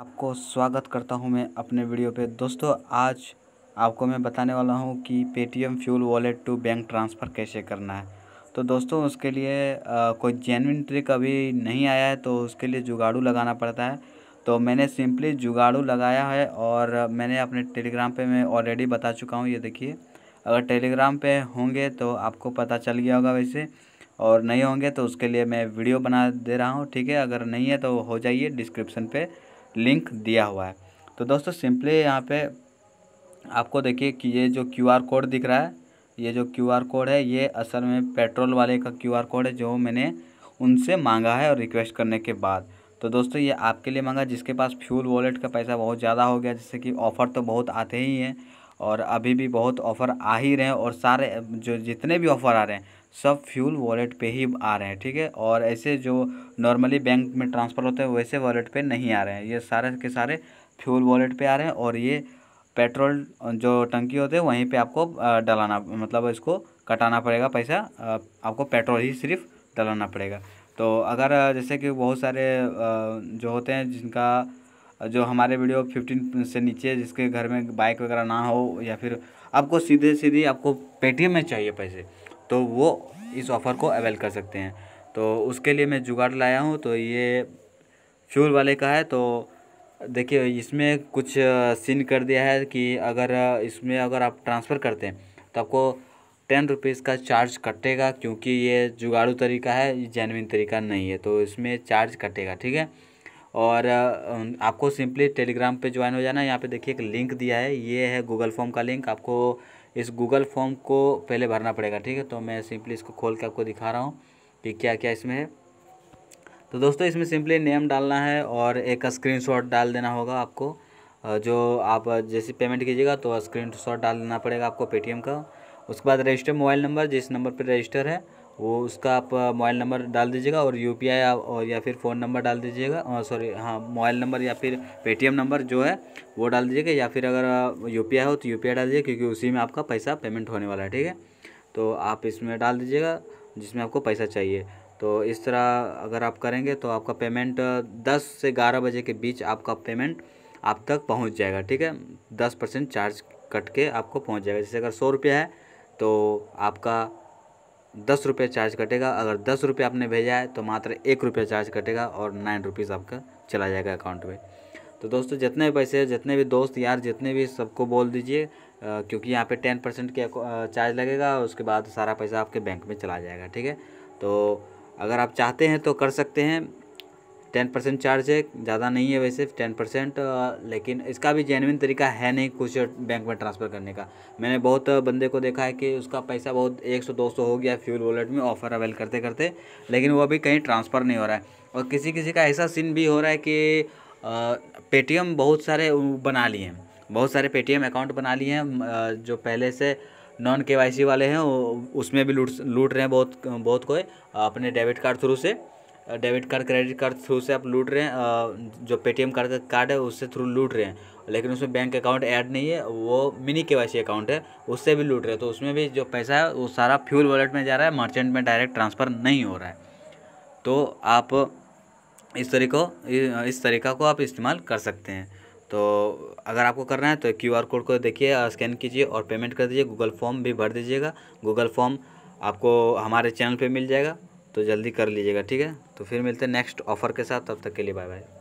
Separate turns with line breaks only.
आपको स्वागत करता हूं मैं अपने वीडियो पे दोस्तों आज आपको मैं बताने वाला हूं कि Paytm fuel wallet to bank transfer कैसे करना है तो दोस्तों उसके लिए आ, कोई जेनविन ट्रिक अभी नहीं आया है तो उसके लिए जुगाड़ू लगाना पड़ता है तो मैंने सिंपली जुगाड़ू लगाया है और मैंने अपने टेलीग्राम पर मैं ऑलरेडी बता चुका हूँ ये देखिए अगर टेलीग्राम पर होंगे तो आपको पता चल गया होगा वैसे और नहीं होंगे तो उसके लिए मैं वीडियो बना दे रहा हूँ ठीक है अगर नहीं है तो हो जाइए डिस्क्रिप्सन पर लिंक दिया हुआ है तो दोस्तों सिंपली यहाँ पे आपको देखिए कि ये जो क्यू आर कोड दिख रहा है ये जो क्यू आर कोड है ये असल में पेट्रोल वाले का क्यू आर कोड है जो मैंने उनसे मांगा है और रिक्वेस्ट करने के बाद तो दोस्तों ये आपके लिए मांगा जिसके पास फ्यूल वॉलेट का पैसा बहुत ज़्यादा हो गया जैसे कि ऑफ़र तो बहुत आते ही हैं और अभी भी बहुत ऑफ़र आ ही रहे हैं और सारे जो जितने भी ऑफ़र आ रहे हैं सब फ्यूल वॉलेट पे ही आ रहे हैं ठीक है और ऐसे जो नॉर्मली बैंक में ट्रांसफ़र होते हैं वैसे वॉलेट पे नहीं आ रहे हैं ये सारे के सारे फ्यूल वॉलेट पे आ रहे हैं और ये पेट्रोल जो टंकी होते हैं वहीं पे आपको डलाना मतलब इसको कटाना पड़ेगा पैसा आपको पेट्रोल ही सिर्फ डलाना पड़ेगा तो अगर जैसे कि बहुत सारे जो होते हैं जिनका जो हमारे वीडियो फिफ्टीन से नीचे जिसके घर में बाइक वगैरह ना हो या फिर आपको सीधे सीधे आपको पेटीएम में चाहिए पैसे तो वो इस ऑफ़र को अवेल कर सकते हैं तो उसके लिए मैं जुगाड़ लाया हूँ तो ये फ्यूल वाले का है तो देखिए इसमें कुछ सीन कर दिया है कि अगर इसमें अगर आप ट्रांसफ़र करते हैं तो आपको टेन रुपीज़ का चार्ज कटेगा क्योंकि ये जुगाड़ू तरीका है ये जेनविन तरीका नहीं है तो इसमें चार्ज कटेगा ठीक है और आपको सिंपली टेलीग्राम पे ज्वाइन हो जाना है यहाँ पे देखिए एक लिंक दिया है ये है गूगल फॉर्म का लिंक आपको इस गूगल फॉर्म को पहले भरना पड़ेगा ठीक है तो मैं सिंपली इसको खोल के आपको दिखा रहा हूँ कि क्या क्या इसमें है तो दोस्तों इसमें सिंपली नेम डालना है और एक स्क्रीनशॉट डाल देना होगा आपको जो आप जैसे पेमेंट कीजिएगा तो स्क्रीन शॉट डाल देना पड़ेगा आपको पेटीएम का उसके बाद रजिस्टर मोबाइल नंबर जिस नंबर पर रजिस्टर है वो उसका आप मोबाइल नंबर डाल दीजिएगा और यू पी आई और या फिर फ़ोन नंबर डाल दीजिएगा सॉरी हाँ मोबाइल नंबर या फिर पेटीएम नंबर जो है वो डाल दीजिएगा या फिर अगर यू पी आई हो तो यू पी आई डाल दीजिए क्योंकि उसी में आपका पैसा पेमेंट होने वाला है ठीक है तो आप इसमें डाल दीजिएगा जिसमें आपको पैसा चाहिए तो इस तरह अगर आप करेंगे तो आपका पेमेंट दस से ग्यारह बजे के बीच आपका पेमेंट आप तक पहुँच जाएगा ठीक है दस परसेंट चार्ज कट के आपको पहुँच जाएगा जैसे अगर सौ रुपया है तो आपका दस रुपये चार्ज कटेगा अगर दस रुपये आपने भेजा है तो मात्र एक रुपये चार्ज कटेगा और नाइन रुपीज़ आपका चला जाएगा अकाउंट में तो दोस्तों जितने भी पैसे जितने भी दोस्त यार जितने भी सबको बोल दीजिए क्योंकि यहाँ पे टेन परसेंट के चार्ज लगेगा और उसके बाद सारा पैसा आपके बैंक में चला जाएगा ठीक है तो अगर आप चाहते हैं तो कर सकते हैं टेन परसेंट चार्ज है ज़्यादा नहीं है वैसे टेन परसेंट लेकिन इसका भी जेनविन तरीका है नहीं कुछ बैंक में ट्रांसफ़र करने का मैंने बहुत बंदे को देखा है कि उसका पैसा बहुत एक सौ दो सौ हो गया फ्यूल वॉलेट में ऑफ़र अवेल करते करते लेकिन वो अभी कहीं ट्रांसफ़र नहीं हो रहा है और किसी किसी का ऐसा सीन भी हो रहा है कि पेटीएम बहुत सारे बना लिए हैं बहुत सारे पेटीएम अकाउंट बना लिए हैं जो पहले से नॉन के वाले हैं उसमें भी लूट लूट रहे हैं बहुत बहुत कोई अपने डेबिट कार्ड थ्रू से debit card credit card through से आप लूट रहे हैं जो पेटीएम कार्ड का कार्ड है उससे थ्रू लूट रहे हैं लेकिन उसमें बैंक अकाउंट ऐड नहीं है वो मिनी के अकाउंट है उससे भी लूट रहे हैं तो उसमें भी जो पैसा है वो सारा फ्यूल वॉलेट में जा रहा है मर्चेंट में डायरेक्ट ट्रांसफ़र नहीं हो रहा है तो आप इस तरीको इस तरीका को आप इस्तेमाल कर सकते हैं तो अगर आपको करना है तो क्यू आर कोड को देखिए स्कैन कीजिए और पेमेंट कर दीजिए गूगल फॉर्म भी भर दीजिएगा गूगल फॉर्म आपको हमारे चैनल पर मिल जाएगा तो जल्दी कर लीजिएगा ठीक है तो फिर मिलते हैं नेक्स्ट ऑफर के साथ तब तक के लिए बाय बाय